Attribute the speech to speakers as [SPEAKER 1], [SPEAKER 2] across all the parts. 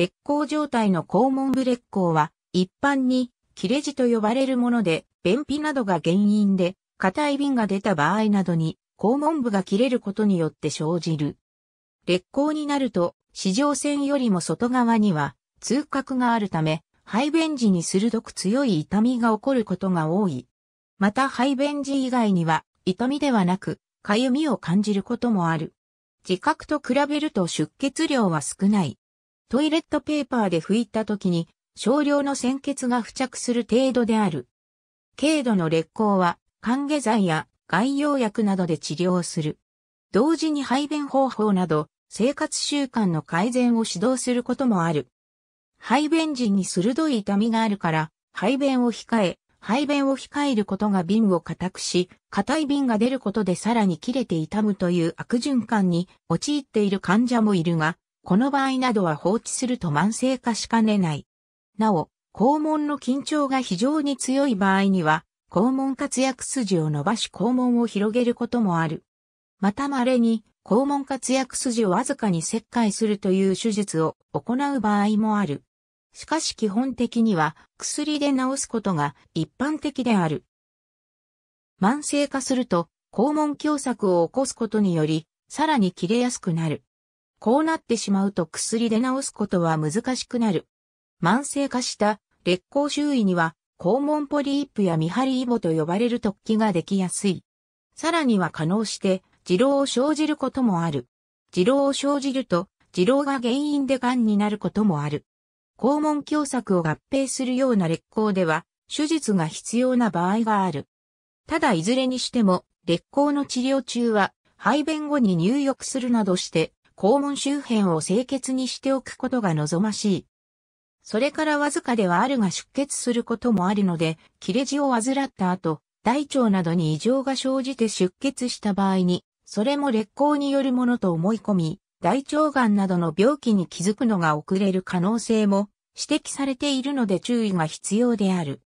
[SPEAKER 1] 劣行状態の肛門部劣行は、一般に、切れ痔と呼ばれるもので、便秘などが原因で、硬い便が出た場合などに、肛門部が切れることによって生じる。劣行になると、市場線よりも外側には、痛覚があるため、排便時に鋭く強い痛みが起こることが多い。また排便時以外には、痛みではなく、かゆみを感じることもある。自覚と比べると出血量は少ない。トイレットペーパーで拭いた時に少量の鮮血が付着する程度である。軽度の劣行は、歓迎剤や外用薬などで治療する。同時に排便方法など、生活習慣の改善を指導することもある。排便時に鋭い痛みがあるから、排便を控え、排便を控えることが瓶を固くし、硬い瓶が出ることでさらに切れて痛むという悪循環に陥っている患者もいるが、この場合などは放置すると慢性化しかねない。なお、肛門の緊張が非常に強い場合には、肛門活躍筋を伸ばし肛門を広げることもある。また稀に、肛門活躍筋をわずかに切開するという手術を行う場合もある。しかし基本的には薬で治すことが一般的である。慢性化すると肛門狭窄を起こすことにより、さらに切れやすくなる。こうなってしまうと薬で治すことは難しくなる。慢性化した劣行周囲には肛門ポリープや見張りイボと呼ばれる突起ができやすい。さらには可能して自老を生じることもある。自老を生じると自老が原因で癌になることもある。肛門狭窄を合併するような劣行では手術が必要な場合がある。ただいずれにしても劣行の治療中は排便後に入浴するなどして肛門周辺を清潔にしておくことが望ましい。それからわずかではあるが出血することもあるので、切れ痔を患った後、大腸などに異常が生じて出血した場合に、それも劣行によるものと思い込み、大腸がんなどの病気に気づくのが遅れる可能性も指摘されているので注意が必要である。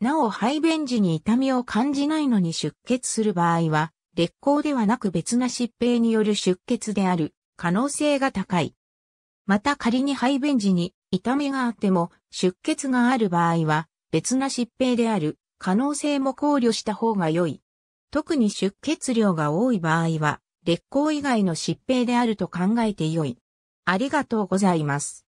[SPEAKER 1] なお排便時に痛みを感じないのに出血する場合は、劣行ではなく別な疾病による出血である可能性が高い。また仮に排便時に痛みがあっても出血がある場合は別な疾病である可能性も考慮した方が良い。特に出血量が多い場合は、劣行以外の疾病であると考えて良い。ありがとうございます。